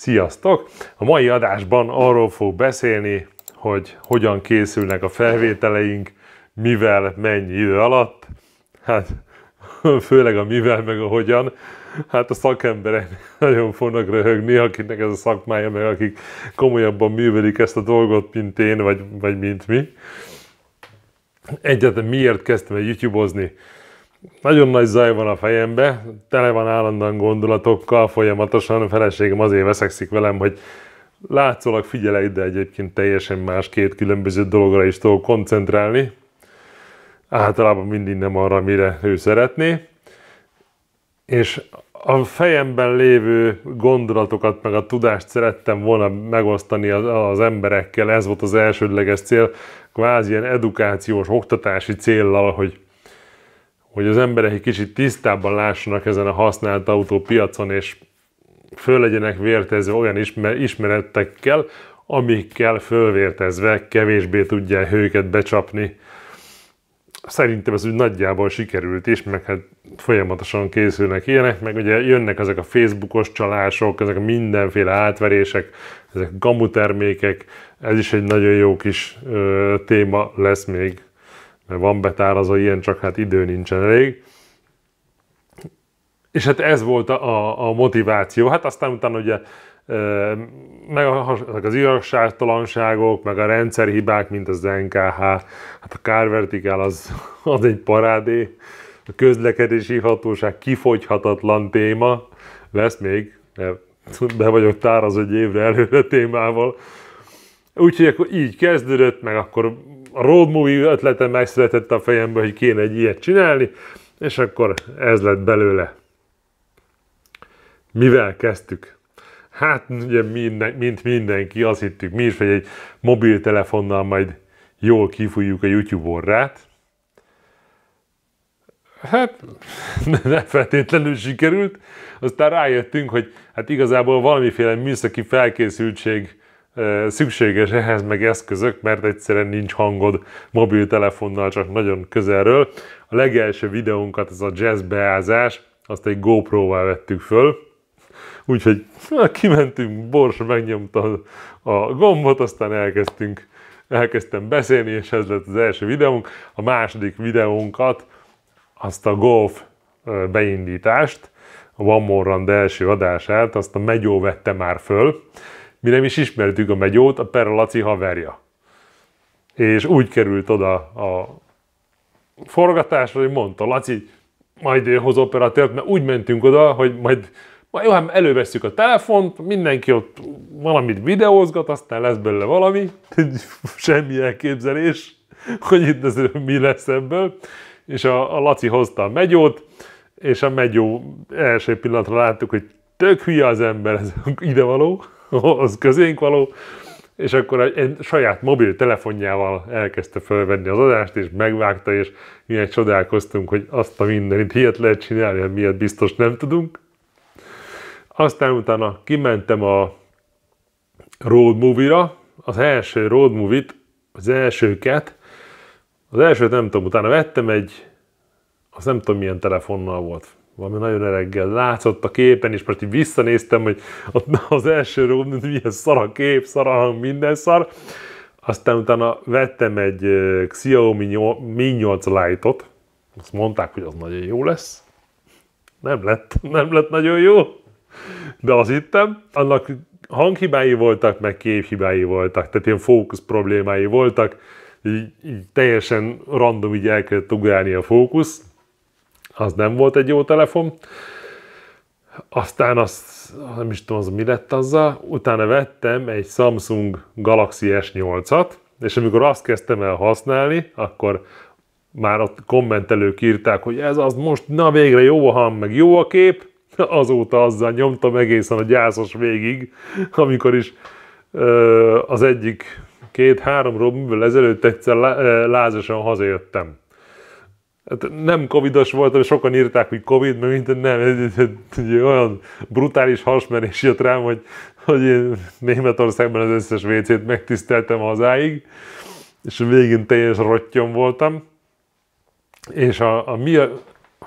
Sziasztok! A mai adásban arról fog beszélni, hogy hogyan készülnek a felvételeink, mivel, mennyi idő alatt. Hát főleg a mivel, meg a hogyan. Hát a szakemberek nagyon fognak röhögni, akinek ez a szakmája, meg akik komolyabban művelik ezt a dolgot, mint én, vagy, vagy mint mi. Egyetem, miért kezdtem egy youtube nagyon nagy zaj van a fejembe, tele van állandóan gondolatokkal, folyamatosan a feleségem azért veszekszik velem, hogy látszólag figyelj ide egyébként teljesen más két különböző dologra is tudok koncentrálni. Általában mindig nem arra, mire ő szeretné. És a fejemben lévő gondolatokat, meg a tudást szerettem volna megosztani az, az emberekkel, ez volt az elsődleges cél, kvázi ilyen edukációs, oktatási céllal, hogy hogy az emberek egy kicsit tisztábban lássanak ezen a használt autópiacon, és föl legyenek vértezve olyan ismer- ismeretekkel, amikkel fölvértezve kevésbé tudják őket becsapni. Szerintem ez úgy nagyjából sikerült is, meg hát folyamatosan készülnek ilyenek, meg ugye jönnek ezek a Facebookos csalások, ezek a mindenféle átverések, ezek gamutermékek, ez is egy nagyon jó kis ö, téma lesz még mert van betárazó ilyen, csak hát idő nincsen elég. És hát ez volt a, a, a motiváció. Hát aztán utána ugye meg az igazságtalanságok, meg a rendszerhibák, mint az NKH, hát a kárvertikál az, az egy parádé, a közlekedési hatóság kifogyhatatlan téma, lesz még, be vagyok az egy évre előre témával. Úgyhogy akkor így kezdődött, meg akkor a road movie ötlete megszületett a fejembe, hogy kéne egy ilyet csinálni, és akkor ez lett belőle. Mivel kezdtük? Hát ugye minden, mint mindenki, azt hittük mi is, hogy egy mobiltelefonnal majd jól kifújjuk a YouTube orrát. Hát nem feltétlenül sikerült. Aztán rájöttünk, hogy hát igazából valamiféle műszaki felkészültség szükséges ehhez meg eszközök, mert egyszerűen nincs hangod mobiltelefonnal, csak nagyon közelről. A legelső videónkat, ez a jazz beázás, azt egy GoPro-val vettük föl, úgyhogy na, kimentünk, Bors megnyomta a gombot, aztán elkezdtünk, elkezdtem beszélni, és ez lett az első videónk. A második videónkat, azt a golf beindítást, a One More Run első adását, azt a Megyó vette már föl, mi nem is ismertük a megyót, a Perra Laci haverja. És úgy került oda a forgatásra, hogy mondta Laci, majd ő hoz operatőrt, mert úgy mentünk oda, hogy majd, majd jó, hát elővesszük a telefont, mindenki ott valamit videózgat, aztán lesz belőle valami, semmi elképzelés, hogy itt ez mi lesz ebből. És a, a Laci hozta a megyót, és a megyó első pillanatra láttuk, hogy tök hülye az ember, ez idevaló. az közénk való, és akkor egy, saját mobiltelefonjával elkezdte felvenni az adást, és megvágta, és mi egy csodálkoztunk, hogy azt a mindenit hihet lehet csinálni, hogy hát miért biztos nem tudunk. Aztán utána kimentem a road movie-ra, az első road movie-t, az elsőket, az elsőt nem tudom, utána vettem egy, az nem tudom milyen telefonnal volt, valami nagyon öreggel látszott a képen, és most így visszanéztem, hogy ott az első róm, milyen szar a kép, szar a hang, minden szar. Aztán utána vettem egy Xiaomi Mi 8 Lite-ot, azt mondták, hogy az nagyon jó lesz. Nem lett, nem lett nagyon jó, de azt hittem. Annak hanghibái voltak, meg képhibái voltak, tehát ilyen fókusz problémái voltak, így, így teljesen random így kellett ugrálni a fókusz, az nem volt egy jó telefon. Aztán azt, nem is tudom, az mi lett azzal, utána vettem egy Samsung Galaxy S8-at, és amikor azt kezdtem el használni, akkor már ott kommentelők írták, hogy ez az most, na végre jó a hang, meg jó a kép, azóta azzal nyomtam egészen a gyászos végig, amikor is ö, az egyik két-három robbből ezelőtt egyszer lázasan hazajöttem. Hát nem covidos voltam, sokan írták, hogy covid, mert minden nem, egy, egy, egy, olyan brutális hasmerés jött rám, hogy, hogy én Németországban az összes WC-t megtiszteltem hazáig, és végén teljes rottyom voltam. És a, a mi, ha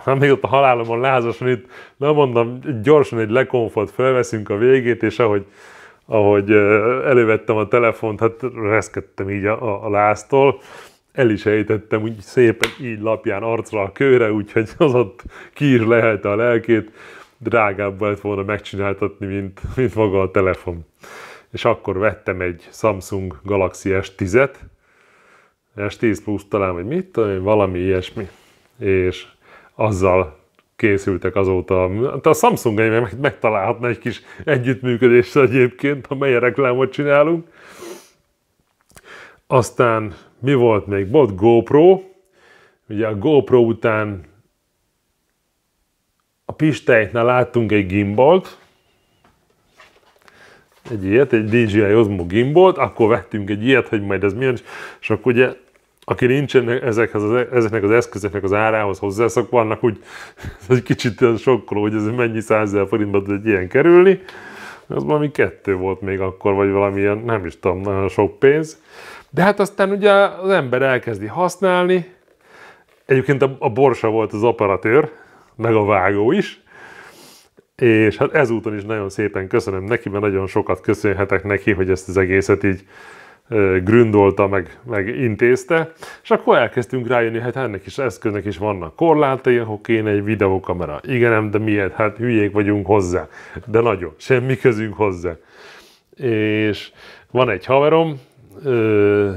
hát még ott a halálomon lázasan itt, nem mondom, gyorsan egy lekonfot felveszünk a végét, és ahogy, ahogy elővettem a telefont, hát reszkedtem így a, a, a láztól, el is ejtettem úgy szépen így lapján arcra a kőre, úgyhogy az ott ki is lehelte a lelkét, drágább lett volna megcsináltatni, mint, mint maga a telefon. És akkor vettem egy Samsung Galaxy S10-et, S10 Plus talán, vagy mit tudom valami ilyesmi. És azzal készültek azóta. Hát a Samsung meg megtalálhatna egy kis együttműködést egyébként, amelyen reklámot csinálunk. Aztán mi volt még? Volt GoPro, ugye a GoPro után a Pistáiknál láttunk egy gimbalt, egy ilyet, egy DJI Osmo gimbalt, akkor vettünk egy ilyet, hogy majd ez milyen, és akkor ugye aki nincsen ezekhez az, e, ezeknek az eszközöknek az árához hozzászokva, annak úgy egy kicsit sokkoló, hogy ez mennyi százezer forintba tud egy ilyen kerülni az valami kettő volt még akkor, vagy valamilyen, nem is tudom, nagyon sok pénz. De hát aztán ugye az ember elkezdi használni, egyébként a, a borsa volt az operatőr, meg a vágó is, és hát ezúton is nagyon szépen köszönöm neki, mert nagyon sokat köszönhetek neki, hogy ezt az egészet így gründolta, meg, meg intézte, és akkor elkezdtünk rájönni, hát ennek is eszköznek is vannak korlátai, akkor kéne egy videókamera. Igen, de miért? Hát hülyék vagyunk hozzá. De nagyon, semmi közünk hozzá. És van egy haverom, ö,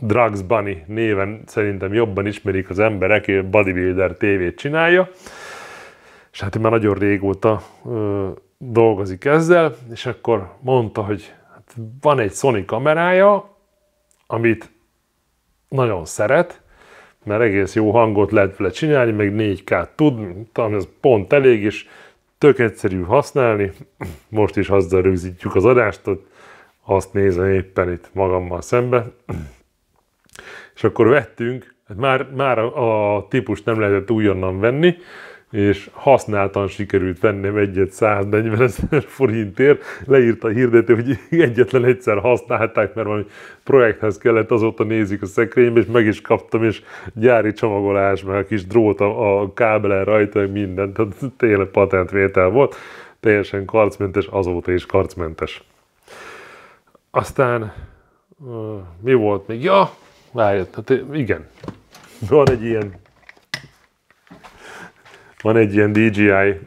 Drugs Bunny néven szerintem jobban ismerik az emberek, ő bodybuilder tévét csinálja, és hát már nagyon régóta ö, dolgozik ezzel, és akkor mondta, hogy Hát van egy Sony kamerája, amit nagyon szeret, mert egész jó hangot lehet vele csinálni, meg 4K-t tud, talán ez pont elég, és tök egyszerű használni. Most is azzal rögzítjük az adást, hogy azt nézem éppen itt magammal szembe. És akkor vettünk, hát már, már a típust nem lehetett újonnan venni, és használtan sikerült vennem egyet 140 ezer forintért. Leírta a hirdető, hogy egyetlen egyszer használták, mert valami projekthez kellett, azóta nézik a szekrénybe, és meg is kaptam, és gyári csomagolás, meg a kis drót a, a kábelen rajta, minden, tehát tényleg patentvétel volt. Teljesen karcmentes, azóta is karcmentes. Aztán mi volt még? Ja, várjad, hát igen, van egy ilyen van egy ilyen DJI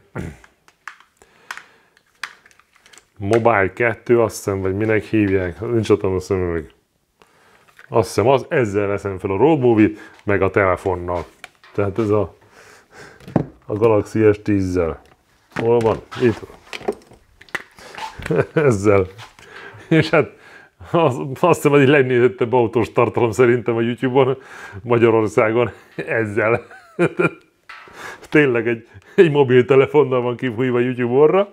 Mobile 2, azt hiszem, vagy minek hívják, nincs ott a szemüveg. Azt hiszem, az, ezzel veszem fel a roadmovie, meg a telefonnal. Tehát ez a, a Galaxy S10-zel. Hol van? Itt van. ezzel. És hát az, azt hiszem, hogy legnézettebb autós tartalom szerintem a YouTube-on Magyarországon ezzel. tényleg egy, egy mobiltelefonnal van kifújva YouTube-orra.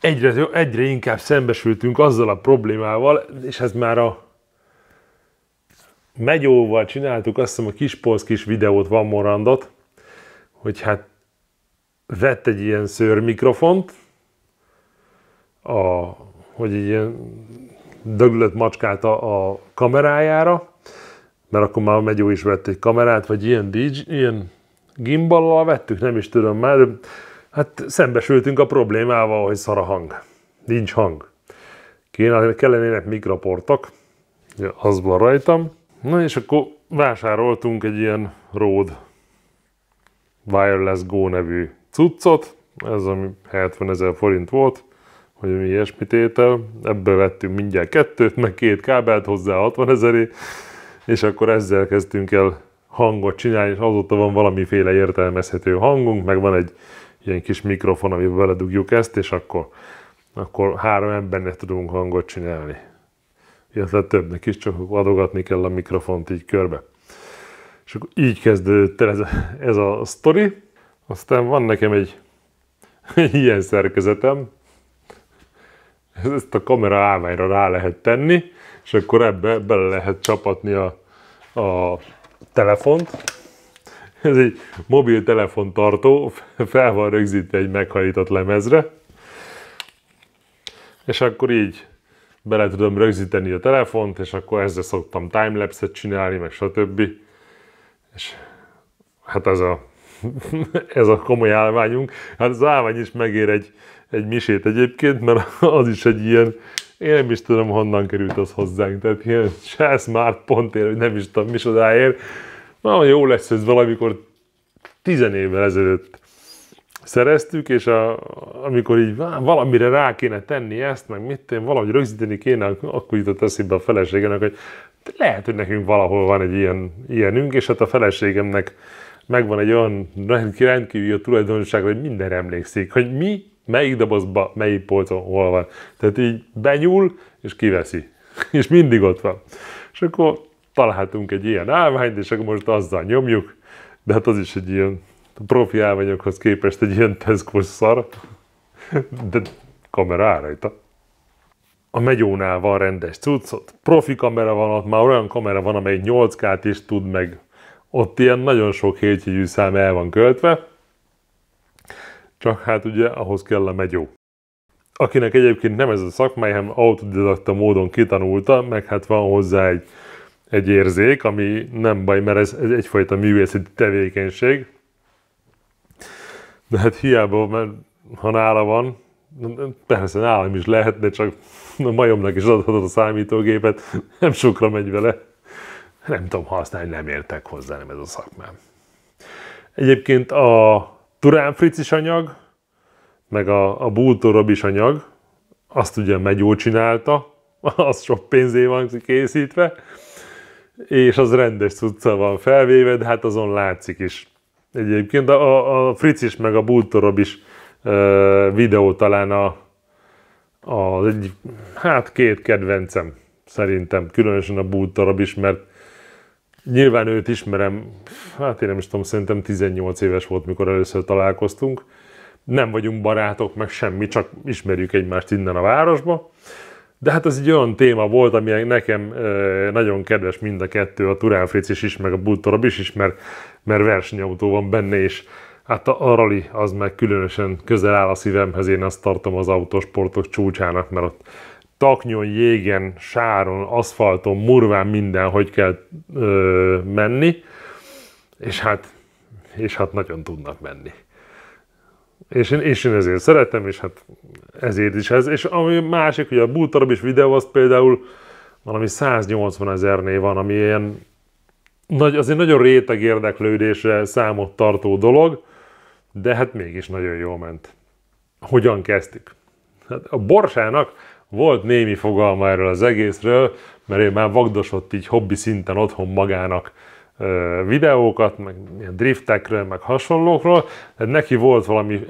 Egyre, egyre inkább szembesültünk azzal a problémával, és ez hát már a megyóval csináltuk, azt hiszem a polsz kis videót, Van Morandot, hogy hát vett egy ilyen mikrofont, a, hogy egy ilyen döglött macskát a, a kamerájára, mert akkor már a Megyó is vett egy kamerát, vagy ilyen, DJ, ilyen gimballal vettük, nem is tudom már, de hát szembesültünk a problémával, hogy szar a hang. Nincs hang. Kéne, kellenének mikroportok, az van rajtam. Na és akkor vásároltunk egy ilyen Rode Wireless Go nevű cuccot, ez ami 70 ezer forint volt, hogy mi ilyesmit étel. ebből vettünk mindjárt kettőt, meg két kábelt hozzá 60 ezeré, és akkor ezzel kezdtünk el hangot csinálni, és azóta van valamiféle értelmezhető hangunk, meg van egy ilyen kis mikrofon, amiben beledugjuk ezt, és akkor, akkor három embernek tudunk hangot csinálni. Illetve többnek is, csak adogatni kell a mikrofont így körbe. És akkor így kezdődött el ez a, ez a sztori. Aztán van nekem egy, egy ilyen szerkezetem, ezt a kamera állványra rá lehet tenni, és akkor ebbe bele lehet csapatni a a telefont, ez egy mobiltelefon tartó, fel van rögzítve egy meghajított lemezre, és akkor így bele tudom rögzíteni a telefont, és akkor ezzel szoktam timelapse-et csinálni, meg stb. És hát ez a, ez a komoly állványunk. Hát az állvány is megér egy, egy misét egyébként, mert az is egy ilyen én nem is tudom, honnan került az hozzánk. Tehát ilyen se smart pontért, hogy nem is tudom micsodáért. Na, jó lesz ez valamikor tizen évvel ezelőtt szereztük, és a, amikor így valamire rá kéne tenni ezt, meg mit tenni, valahogy rögzíteni kéne, akkor jutott eszébe a feleségemnek, hogy lehet, hogy nekünk valahol van egy ilyen, ilyenünk, és hát a feleségemnek megvan egy olyan rendkívül a tulajdonság, hogy minden emlékszik, hogy mi melyik dobozba, melyik polcon, hol van. Tehát így benyúl, és kiveszi. és mindig ott van. És akkor találtunk egy ilyen állványt, és akkor most azzal nyomjuk, de hát az is egy ilyen A profi állványokhoz képest egy ilyen teszkos szar, de kamera áll rajta. A megyónál van rendes cuccot, profi kamera van, ott már olyan kamera van, amely 8K-t is tud meg. Ott ilyen nagyon sok hétjegyű szám el van költve, csak hát ugye ahhoz kell a megyó. Akinek egyébként nem ez a szakmai, hanem autodidakta módon kitanulta, meg hát van hozzá egy, egy érzék, ami nem baj, mert ez, ez egyfajta művészeti tevékenység. De hát hiába, mert ha nála van, persze nálam is lehet, de csak a majomnak is adhatod a számítógépet, nem sokra megy vele. Nem tudom használni, nem értek hozzá, nem ez a szakmám. Egyébként a Turán Fricis anyag, meg a, a Bultorabis anyag, azt ugye Megyó csinálta, az sok pénzé van készítve, és az rendes cucca van felvéve, de hát azon látszik is. Egyébként a, a Fricis meg a is ö, videó talán a, a egy, hát két kedvencem szerintem, különösen a Bultorob is, mert Nyilván őt ismerem, hát én nem is tudom, szerintem 18 éves volt, mikor először találkoztunk. Nem vagyunk barátok, meg semmi, csak ismerjük egymást innen a városba. De hát ez egy olyan téma volt, ami nekem nagyon kedves mind a kettő, a Turán Fritz is, is meg a Buttorab is, is mert, mert versenyautó van benne, és hát a, a rally az meg különösen közel áll a szívemhez, én azt tartom az autósportok csúcsának, mert ott taknyon, jégen, sáron, aszfalton, murván minden, hogy kell ö, menni, és hát, és hát nagyon tudnak menni. És én, és én ezért szeretem, és hát ezért is ez. És ami másik, ugye a Bultarab is videó, az például valami 180 ezernél van, ami ilyen nagy, azért nagyon réteg érdeklődésre számot tartó dolog, de hát mégis nagyon jól ment. Hogyan kezdtük? Hát a borsának volt némi fogalma erről az egészről, mert ő már vagdosott így hobbi szinten otthon magának videókat, meg ilyen driftekről, meg hasonlókról, de neki volt valami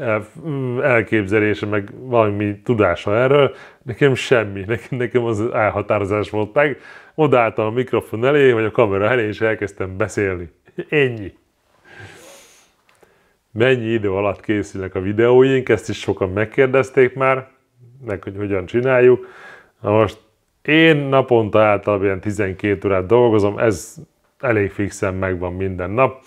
elképzelése, meg valami tudása erről, nekem semmi, nekem, nekem az elhatározás volt meg, odaálltam a mikrofon elé, vagy a kamera elé, és elkezdtem beszélni. Ennyi. Mennyi idő alatt készülnek a videóink, ezt is sokan megkérdezték már, meg, hogy hogyan csináljuk. Na most én naponta általában ilyen 12 órát dolgozom, ez elég fixen megvan minden nap.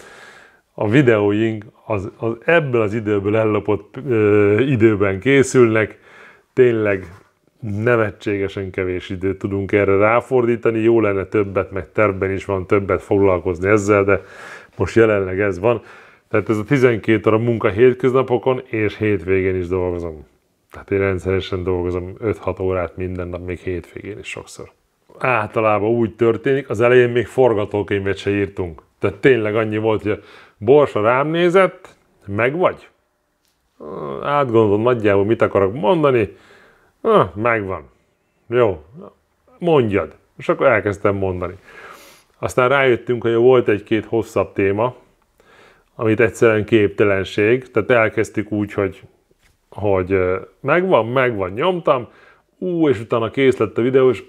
A videóink az, az ebből az időből ellopott ö, időben készülnek, tényleg nevetségesen kevés időt tudunk erre ráfordítani, jó lenne többet, meg terben is van többet foglalkozni ezzel, de most jelenleg ez van. Tehát ez a 12 óra munka hétköznapokon és hétvégén is dolgozom. Tehát én rendszeresen dolgozom 5-6 órát minden nap, még hétvégén is sokszor. Általában úgy történik, az elején még forgatókönyvet se írtunk. Tehát tényleg annyi volt, hogy a borsa rám nézett, meg vagy. Átgondolom nagyjából, mit akarok mondani. Na, megvan. Jó, mondjad. És akkor elkezdtem mondani. Aztán rájöttünk, hogy volt egy-két hosszabb téma, amit egyszerűen képtelenség, tehát elkezdtük úgy, hogy hogy megvan, megvan, nyomtam, ú, és utána kész lett a videó, és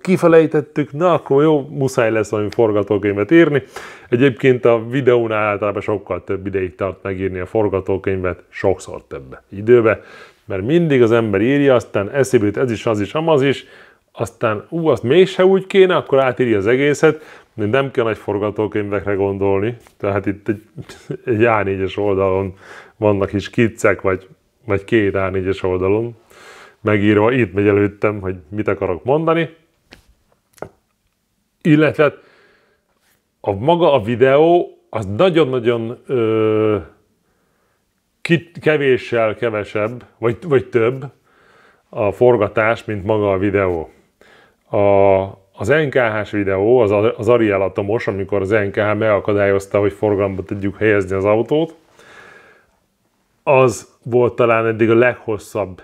kifelejtettük, na akkor jó, muszáj lesz valami forgatókönyvet írni. Egyébként a videónál általában sokkal több ideig tart megírni a forgatókönyvet, sokszor több időbe, mert mindig az ember írja, aztán eszébe ez is, az is, amaz is, aztán ú, azt mégse úgy kéne, akkor átírja az egészet, de nem kell nagy forgatókönyvekre gondolni, tehát itt egy, egy A4-es oldalon vannak is kiccek, vagy vagy két A4-es oldalon megírva, itt megy előttem, hogy mit akarok mondani. Illetve a maga a videó az nagyon-nagyon kevéssel kevesebb, vagy, vagy több a forgatás, mint maga a videó. A, az NKH-s videó, az, az Ariel Atomos, amikor az NKH megakadályozta, hogy forgalomba tudjuk helyezni az autót, az volt talán eddig a leghosszabb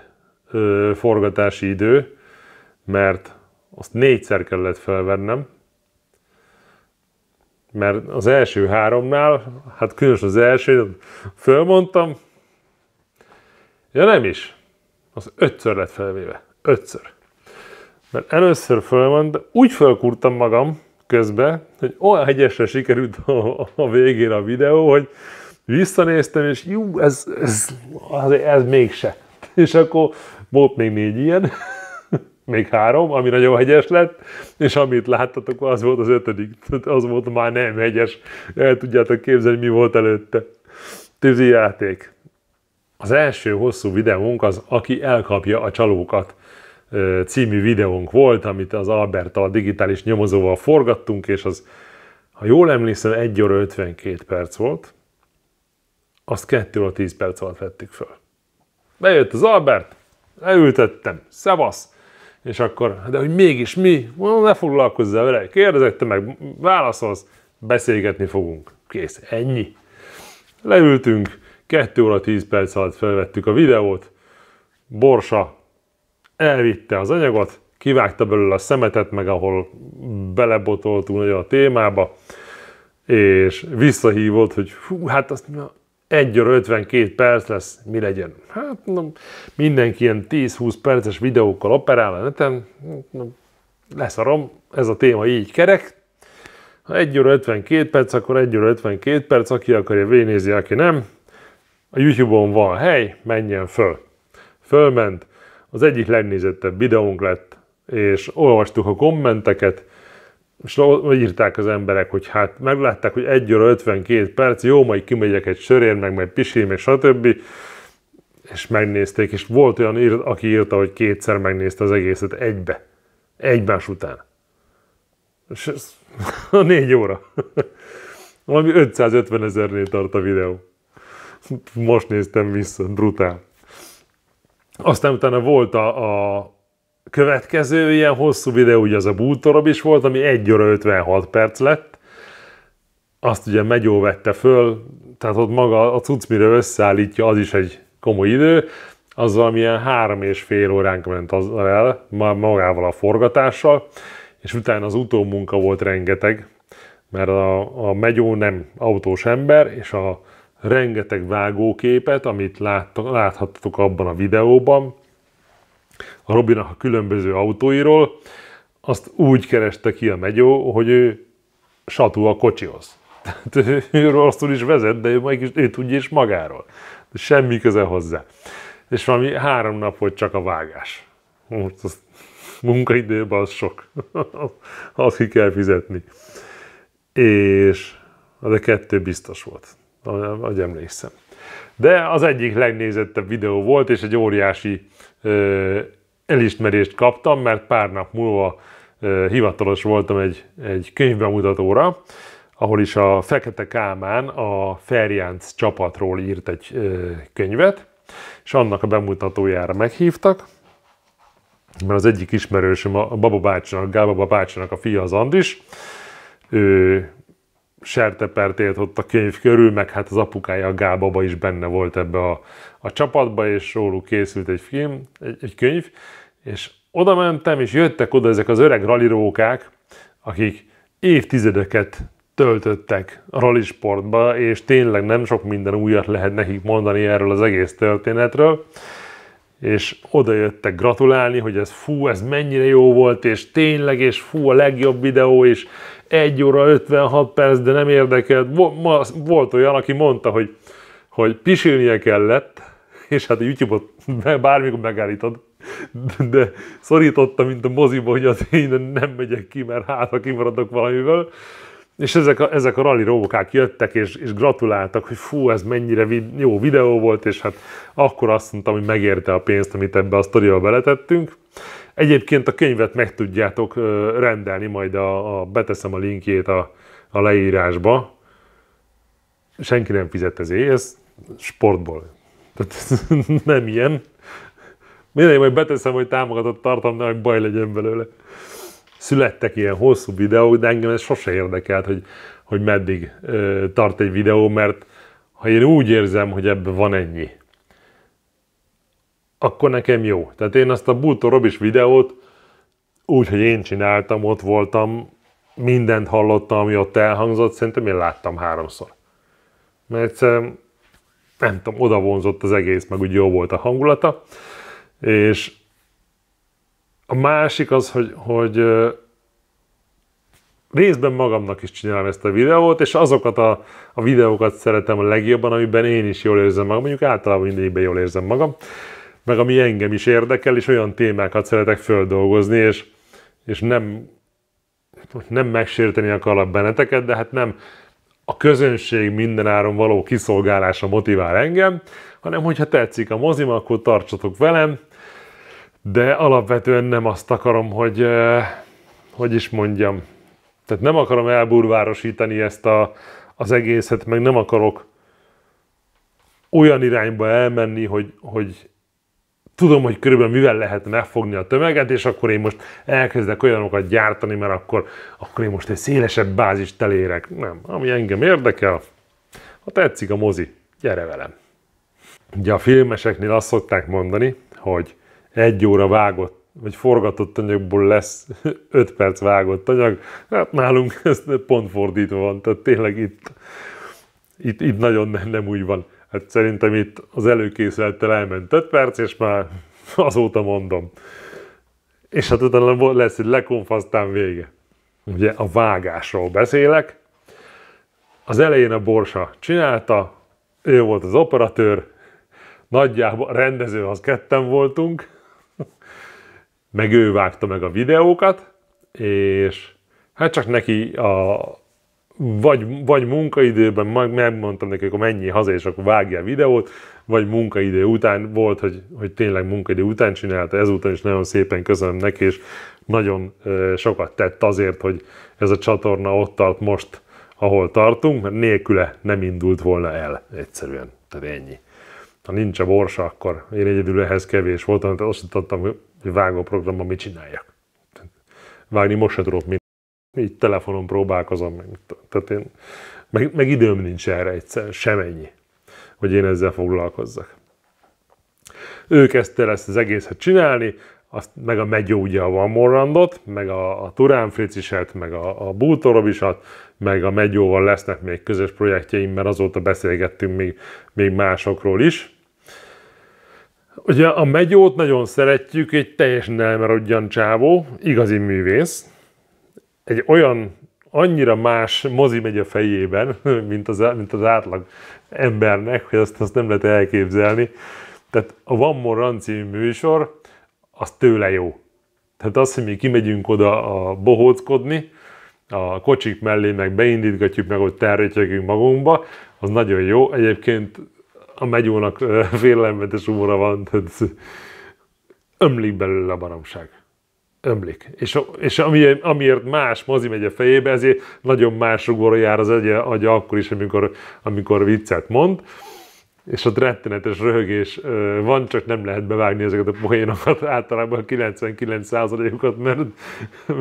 ö, forgatási idő, mert azt négyszer kellett felvennem, mert az első háromnál, hát különösen az első, fölmondtam, ja nem is, az ötször lett felvéve, ötször. Mert először fölmond, úgy fölkurtam magam közbe, hogy olyan hegyesre sikerült a, a végén a videó, hogy Visszanéztem, és jó, ez, ez, ez, ez mégse. És akkor volt még négy ilyen, még három, ami nagyon hegyes lett, és amit láttatok, az volt az ötödik. Az volt már nem hegyes. El tudjátok képzelni, mi volt előtte. Tűzi játék. Az első hosszú videónk az Aki elkapja a csalókat című videónk volt, amit az Alberta digitális nyomozóval forgattunk, és az, ha jól emlékszem, 1 óra 52 perc volt azt 2 óra 10 perc alatt vettük föl. Bejött az Albert, leültettem, szevasz, és akkor, de hogy mégis mi, mondom, ne foglalkozzál vele, kérdezek, te meg válaszolsz, beszélgetni fogunk. Kész, ennyi. Leültünk, 2 óra 10 perc alatt felvettük a videót, Borsa elvitte az anyagot, kivágta belőle a szemetet, meg ahol belebotoltunk nagyon a témába, és visszahívott, hogy hú, hát azt 1 óra 52 perc lesz, mi legyen? Hát mondom, mindenki ilyen 10-20 perces videókkal operál a neten, leszarom, ez a téma így kerek. Ha 1 óra 52 perc, akkor 1 óra 52 perc, aki akarja vénézni, aki nem. A YouTube-on van hely, menjen föl. Fölment, az egyik legnézettebb videónk lett, és olvastuk a kommenteket, és írták az emberek, hogy hát meglátták, hogy 1 óra 52 perc, jó, majd kimegyek egy sörén, meg majd pisil, meg stb. És megnézték, és volt olyan, aki írta, hogy kétszer megnézte az egészet egybe. Egymás után. És ez a négy óra. Valami 550 ezernél tart a videó. Most néztem vissza, brutál. Aztán utána volt a, a következő ilyen hosszú videó, ugye az a bútorom is volt, ami 1 óra 56 perc lett. Azt ugye Megyó vette föl, tehát ott maga a cucc, mire összeállítja, az is egy komoly idő. Az valamilyen három és fél óránk ment az el, magával a forgatással, és utána az utómunka volt rengeteg, mert a, a Megyó nem autós ember, és a rengeteg vágóképet, amit lát, láthattatok abban a videóban, a Robinak a különböző autóiról, azt úgy kereste ki a megyó, hogy ő satú a kocsihoz. Tehát ő, ő rosszul is vezet, de ő, meg is, ő tudja is magáról. De semmi köze hozzá. És valami három nap volt csak a vágás. Most az munkaidőben az sok. Azt ki kell fizetni. És az a kettő biztos volt, ahogy emlékszem. De az egyik legnézettebb videó volt, és egy óriási elismerést kaptam, mert pár nap múlva hivatalos voltam egy, egy könyvbemutatóra, ahol is a Fekete Kálmán a Ferjánc csapatról írt egy könyvet, és annak a bemutatójára meghívtak, mert az egyik ismerősöm, a Baba bácsinak, gába Baba bácsinak a fia az Andis, ő élt ott a könyv körül, meg hát az apukája a Gábaba is benne volt ebbe a, a csapatba, és róluk készült egy film, egy, egy könyv, és oda mentem, és jöttek oda ezek az öreg rallirókák, akik évtizedeket töltöttek a ralisportba, és tényleg nem sok minden újat lehet nekik mondani erről az egész történetről, és oda jöttek gratulálni, hogy ez fú, ez mennyire jó volt, és tényleg, és fú, a legjobb videó, és 1 óra 56 perc, de nem érdekelt. Volt olyan, aki mondta, hogy, hogy pisilnie kellett, és hát a YouTube-ot bármikor megállítod, de szorította, mint a moziba, hogy az én nem megyek ki, mert hát, ha kimaradok valamivel, És ezek a, ezek a rally rókák jöttek, és, és gratuláltak, hogy fú, ez mennyire vid- jó videó volt, és hát akkor azt mondtam, hogy megérte a pénzt, amit ebbe a sztoriba beletettünk. Egyébként a könyvet meg tudjátok rendelni, majd a, a beteszem a linkjét a, a leírásba. Senki nem fizet ezért, ez sportból. Tehát ez nem ilyen. Mindegy, majd beteszem, hogy támogatott tartom, nehogy baj legyen belőle. Születtek ilyen hosszú videók, de engem ez sose érdekelt, hogy, hogy meddig ö, tart egy videó, mert ha én úgy érzem, hogy ebben van ennyi, akkor nekem jó. Tehát én azt a Bulto Robis videót úgy, hogy én csináltam, ott voltam, mindent hallottam, ami ott elhangzott, szerintem én láttam háromszor. Mert egyszerűen, nem tudom, oda vonzott az egész, meg úgy jó volt a hangulata. És a másik az, hogy, hogy részben magamnak is csinálom ezt a videót, és azokat a, a videókat szeretem a legjobban, amiben én is jól érzem magam, mondjuk általában mindegyikben jól érzem magam meg ami engem is érdekel, és olyan témákat szeretek földolgozni, és, és nem, nem megsérteni akarok benneteket, de hát nem a közönség mindenáron való kiszolgálása motivál engem, hanem hogyha tetszik a mozim, akkor tartsatok velem, de alapvetően nem azt akarom, hogy, eh, hogy is mondjam, tehát nem akarom elburvárosítani ezt a, az egészet, meg nem akarok olyan irányba elmenni, hogy, hogy tudom, hogy körülbelül mivel lehet megfogni a tömeget, és akkor én most elkezdek olyanokat gyártani, mert akkor, akkor én most egy szélesebb bázis elérek. Nem, ami engem érdekel, ha tetszik a mozi, gyere velem. Ugye a filmeseknél azt szokták mondani, hogy egy óra vágott vagy forgatott anyagból lesz 5 perc vágott anyag. Hát nálunk ez pont fordítva van, tehát tényleg itt, itt, itt nagyon nem, nem úgy van. Hát szerintem itt az előkészülettel elment 5 perc, és már azóta mondom. És hát utána lesz egy lekonfasztán vége. Ugye a vágásról beszélek. Az elején a Borsa csinálta, ő volt az operatőr, nagyjából rendező, az ketten voltunk, meg ő vágta meg a videókat, és hát csak neki a vagy, vagy munkaidőben megmondtam nekik, hogy mennyi haza, és akkor a videót, vagy munkaidő után volt, hogy, hogy tényleg munkaidő után csinálta, ezúttal is nagyon szépen köszönöm neki, és nagyon sokat tett azért, hogy ez a csatorna ott tart most, ahol tartunk, mert nélküle nem indult volna el egyszerűen. Tehát ennyi. Ha nincs a borsa, akkor én egyedül ehhez kevés voltam, tehát azt tudtam, hogy programban mit csináljak. Vágni most se tudok mit így telefonon próbálkozom, meg, tehát én, meg, meg időm nincs erre egyszerűen, semennyi, hogy én ezzel foglalkozzak. Ő kezdte ezt az egészet csinálni, azt, meg a Megyó ugye a Van Morrandot, meg a, a Turán Friciset, meg a, a Bútorobisat, meg a Megyóval lesznek még közös projektjeim, mert azóta beszélgettünk még, még másokról is. Ugye a Megyót nagyon szeretjük, egy teljesen elmerodjan csávó, igazi művész, egy olyan annyira más mozi megy a fejében, mint az, mint az átlag embernek, hogy azt, azt nem lehet elképzelni. Tehát a Van Moran című műsor, az tőle jó. Tehát az, hogy mi kimegyünk oda a bohóckodni, a kocsik mellé meg beindítgatjuk, meg ott terjesztjük magunkba, az nagyon jó. Egyébként a megyónak félelmetes humora van, tehát ömlik belőle a baromság ömlik. És, és ami, amiért más mozi megy a fejébe, ezért nagyon más rugóra jár az agya, agya akkor is, amikor, amikor viccet mond. És ott rettenetes röhögés van, csak nem lehet bevágni ezeket a poénokat, általában 99%-ukat, mert,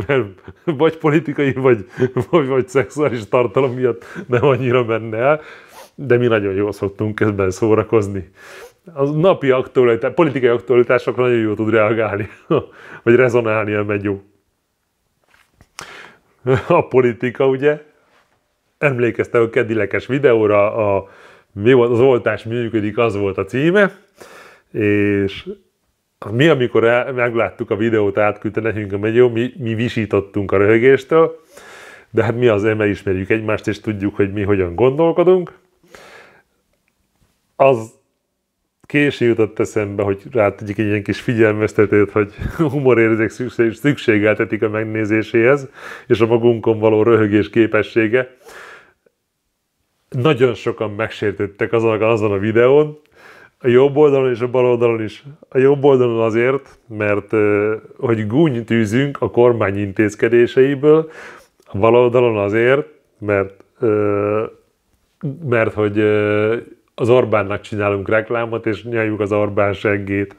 mert vagy politikai, vagy, vagy, vagy szexuális tartalom miatt nem annyira menne el, de mi nagyon jól szoktunk közben szórakozni a napi aktualitás, politikai aktualitásokra nagyon jól tud reagálni, vagy rezonálni a jó A politika, ugye? Emlékeztek a kedilekes videóra, a, mi volt, az oltás működik, az volt a címe, és mi, amikor el, megláttuk a videót, átküldte nekünk a megyó, mi, mi visítottunk a röhögéstől, de hát mi az ember ismerjük egymást, és tudjuk, hogy mi hogyan gondolkodunk. Az késő jutott eszembe, hogy rátegyik egy ilyen kis figyelmeztetőt, hogy humorérzék szükség, szükségeltetik a megnézéséhez, és a magunkon való röhögés képessége. Nagyon sokan megsértődtek azon, azon a videón, a jobb oldalon és a bal oldalon is. A jobb oldalon azért, mert hogy gúny tűzünk a kormány intézkedéseiből, a bal oldalon azért, mert mert hogy az Orbánnak csinálunk reklámot, és nyaljuk az Orbán seggét.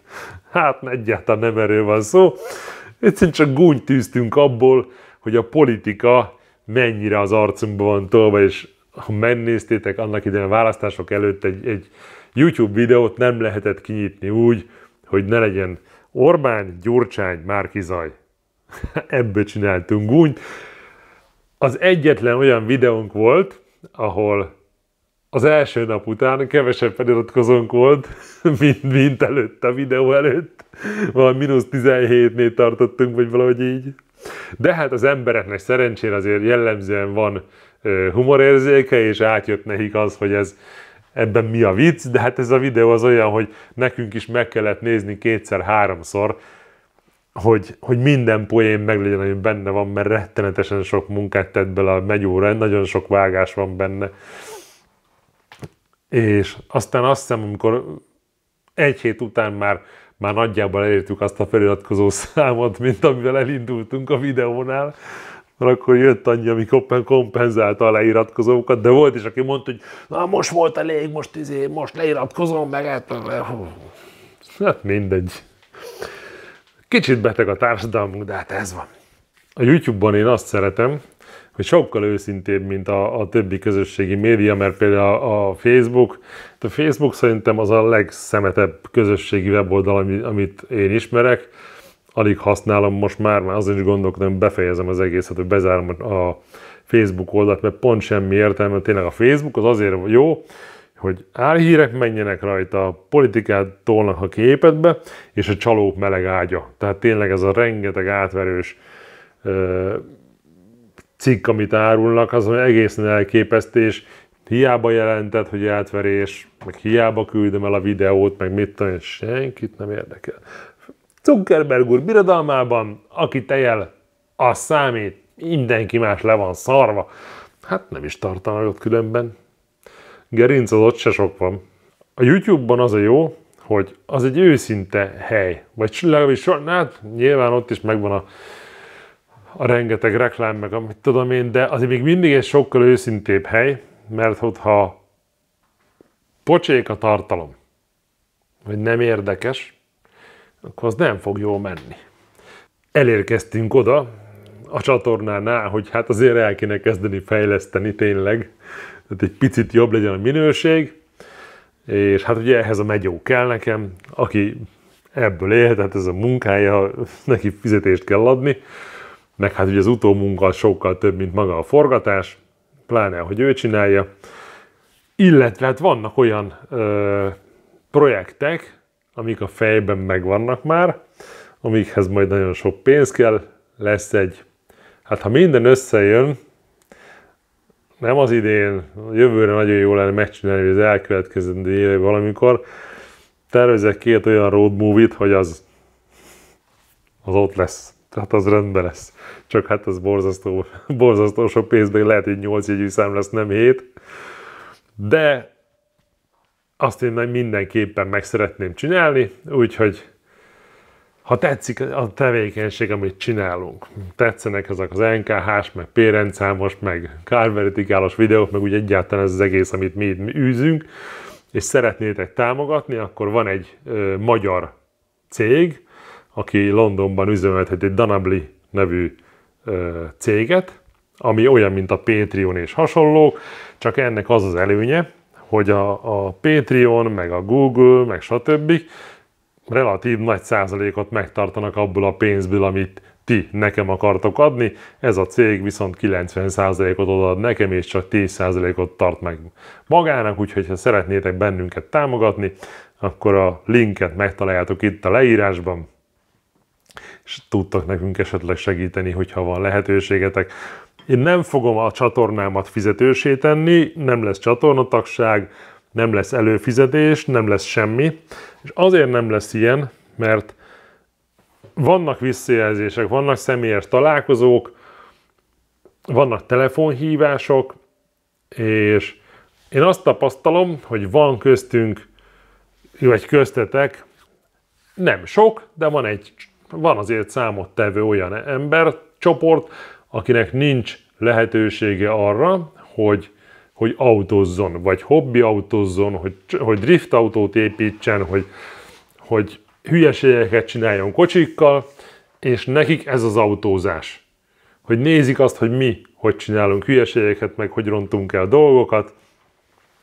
Hát egyáltalán nem erről van szó. Egyszerűen csak gúnytűztünk abból, hogy a politika mennyire az arcunkban van tolva, és ha megnéztétek annak idején a választások előtt egy, egy YouTube videót nem lehetett kinyitni úgy, hogy ne legyen Orbán, Gyurcsány, Márkizaj. Ebből csináltunk gúnyt. Az egyetlen olyan videónk volt, ahol az első nap után kevesebb feliratkozónk volt, mint, mint előtt, a videó előtt. Valami mínusz 17-nél tartottunk, vagy valahogy így. De hát az embereknek szerencsére azért jellemzően van humorérzéke, és átjött nekik az, hogy ez ebben mi a vicc, de hát ez a videó az olyan, hogy nekünk is meg kellett nézni kétszer-háromszor, hogy, hogy minden poén meglegyen, ami benne van, mert rettenetesen sok munkát tett bele a megyóra, nagyon sok vágás van benne és aztán azt hiszem, amikor egy hét után már, már nagyjából elértük azt a feliratkozó számot, mint amivel elindultunk a videónál, mert akkor jött annyi, ami kompenzálta a leiratkozókat, de volt is, aki mondta, hogy na most volt elég, most izé, most leiratkozom, meg hát hát mindegy. Kicsit beteg a társadalmunk, de hát ez van. A YouTube-ban én azt szeretem, hogy sokkal őszintébb, mint a, a többi közösségi média, mert például a, a Facebook, a Facebook szerintem az a legszemetebb közösségi weboldal, amit, amit én ismerek, alig használom most már, már azon is gondolkodom, befejezem az egészet, hogy bezárom a Facebook oldalt, mert pont semmi értelme, tényleg a Facebook az azért jó, hogy álhírek menjenek rajta, politikát tolnak a képetbe, és a csalók meleg ágya. Tehát tényleg ez a rengeteg átverős cikk, amit árulnak, az egészen elképesztés. hiába jelentett, hogy átverés, meg hiába küldöm el a videót, meg mit tudom, senkit nem érdekel. Zuckerberg úr birodalmában, aki tejel, az számít, mindenki más le van szarva. Hát nem is tartanak ott különben. Gerinc az ott se sok van. A YouTube-ban az a jó, hogy az egy őszinte hely, vagy legalábbis hát nyilván ott is megvan a a rengeteg reklám, meg amit tudom én, de azért még mindig egy sokkal őszintébb hely, mert hogyha pocsék a tartalom, vagy nem érdekes, akkor az nem fog jól menni. Elérkeztünk oda a csatornánál, hogy hát azért el kéne kezdeni fejleszteni tényleg, tehát egy picit jobb legyen a minőség, és hát ugye ehhez a megyó kell nekem, aki ebből él, tehát ez a munkája, neki fizetést kell adni, meg hát ugye az utómunka sokkal több, mint maga a forgatás, pláne, hogy ő csinálja. Illetve hát vannak olyan ö, projektek, amik a fejben megvannak már, amikhez majd nagyon sok pénz kell, lesz egy, hát ha minden összejön, nem az idén, a jövőre nagyon jó lenne megcsinálni, hogy az elkövetkezendő éve valamikor, tervezek két olyan road movie-t, hogy az, az ott lesz tehát az rendben lesz. Csak hát az borzasztó, borzasztó sok pénzben lehet, hogy 8 jegyű szám lesz, nem 7. De azt én mindenképpen meg szeretném csinálni, úgyhogy ha tetszik a tevékenység, amit csinálunk, tetszenek ezek az NKH-s, meg pérencámos, meg kárveritikálos videók, meg úgy egyáltalán ez az egész, amit mi űzünk, és szeretnétek támogatni, akkor van egy ö, magyar cég, aki Londonban üzemelthet egy Danabli nevű céget, ami olyan, mint a Patreon és hasonlók, csak ennek az az előnye, hogy a, a Patreon, meg a Google, meg stb. relatív nagy százalékot megtartanak abból a pénzből, amit ti nekem akartok adni, ez a cég viszont 90%-ot odaad nekem, és csak 10%-ot tart meg magának, úgyhogy ha szeretnétek bennünket támogatni, akkor a linket megtaláljátok itt a leírásban és tudtak nekünk esetleg segíteni, hogyha van lehetőségetek. Én nem fogom a csatornámat fizetősé tenni, nem lesz csatornatagság, nem lesz előfizetés, nem lesz semmi. És azért nem lesz ilyen, mert vannak visszajelzések, vannak személyes találkozók, vannak telefonhívások, és én azt tapasztalom, hogy van köztünk, vagy köztetek, nem sok, de van egy van azért számottevő olyan embercsoport, akinek nincs lehetősége arra, hogy, hogy autózzon, vagy hobbi autózzon, hogy, hogy drift autót építsen, hogy, hogy hülyeségeket csináljon kocsikkal, és nekik ez az autózás. Hogy nézik azt, hogy mi, hogy csinálunk hülyeségeket, meg hogy rontunk el dolgokat,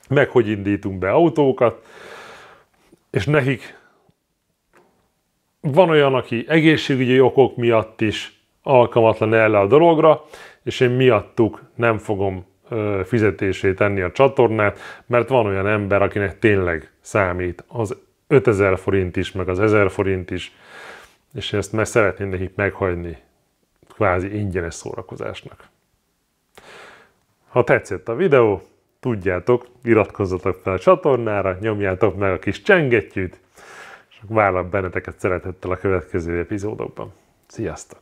meg hogy indítunk be autókat, és nekik van olyan, aki egészségügyi okok miatt is alkalmatlan erre a dologra, és én miattuk nem fogom fizetését tenni a csatornát, mert van olyan ember, akinek tényleg számít az 5000 forint is, meg az 1000 forint is, és ezt meg szeretném nekik meghagyni kvázi ingyenes szórakozásnak. Ha tetszett a videó, tudjátok, iratkozzatok fel a csatornára, nyomjátok meg a kis csengettyűt, Várlak benneteket szeretettel a következő epizódokban. Sziasztok!